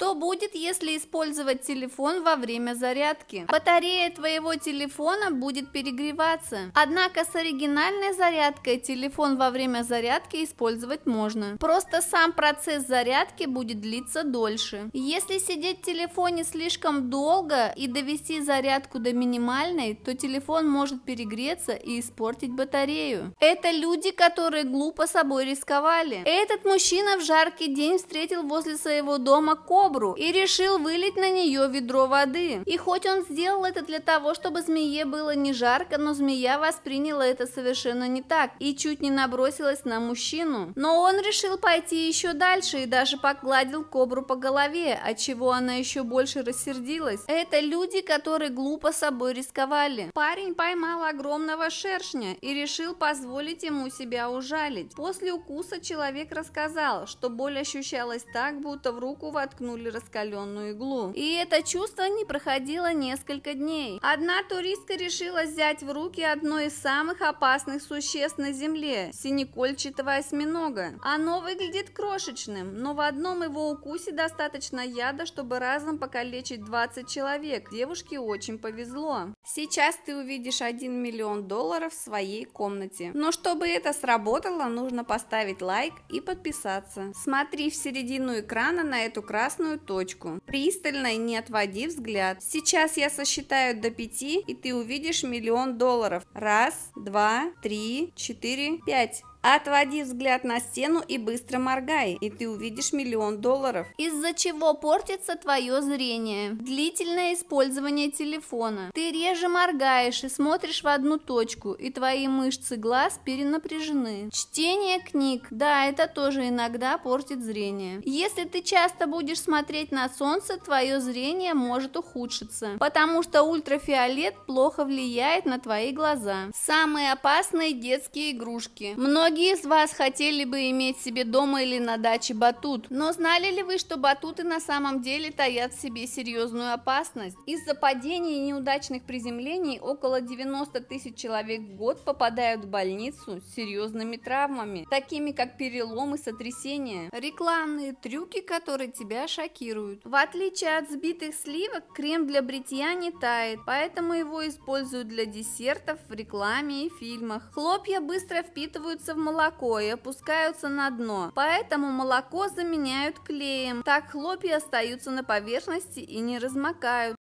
Что будет, если использовать телефон во время зарядки? Батарея твоего телефона будет перегреваться. Однако с оригинальной зарядкой телефон во время зарядки использовать можно. Просто сам процесс зарядки будет длиться дольше. Если сидеть в телефоне слишком долго и довести зарядку до минимальной, то телефон может перегреться и испортить батарею. Это люди, которые глупо собой рисковали. Этот мужчина в жаркий день встретил возле своего дома кого кобру и решил вылить на нее ведро воды. И хоть он сделал это для того, чтобы змее было не жарко, но змея восприняла это совершенно не так и чуть не набросилась на мужчину. Но он решил пойти еще дальше и даже погладил кобру по голове, от чего она еще больше рассердилась. Это люди, которые глупо собой рисковали. Парень поймал огромного шершня и решил позволить ему себя ужалить. После укуса человек рассказал, что боль ощущалась так, будто в руку воткнули сунули раскаленную иглу. И это чувство не проходило несколько дней. Одна туристка решила взять в руки одно из самых опасных существ на Земле – синекольчатого осьминога. Оно выглядит крошечным, но в одном его укусе достаточно яда, чтобы разом покалечить 20 человек. Девушке очень повезло. Сейчас ты увидишь 1 миллион долларов в своей комнате. Но чтобы это сработало, нужно поставить лайк и подписаться. Смотри в середину экрана на эту красную нужную точку. Пристально и не отводи взгляд. Сейчас я сосчитаю до 5, и ты увидишь миллион долларов. Раз, два, три, четыре, пять. Отводи взгляд на стену и быстро моргай, и ты увидишь миллион долларов. Из-за чего портится твое зрение? Длительное использование телефона. Ты реже моргаешь и смотришь в одну точку, и твои мышцы глаз перенапряжены. Чтение книг. Да, это тоже иногда портит зрение. Если ты часто будешь смотреть на солнце, твое зрение может ухудшиться, потому что ультрафиолет плохо влияет на твои глаза. Самые опасные детские игрушки. Многие Многие из вас хотели бы иметь себе дома или на даче батут, но знали ли вы, что батуты на самом деле таят в себе серьезную опасность? Из-за падений и неудачных приземлений около 90 тысяч человек в год попадают в больницу с серьезными травмами, такими как переломы, сотрясения, рекламные трюки, которые тебя шокируют. В отличие от сбитых сливок, крем для бритья не тает, поэтому его используют для десертов в рекламе и фильмах. Хлопья быстро впитываются молоко и опускаются на дно, поэтому молоко заменяют клеем. Так хлопья остаются на поверхности и не размокают.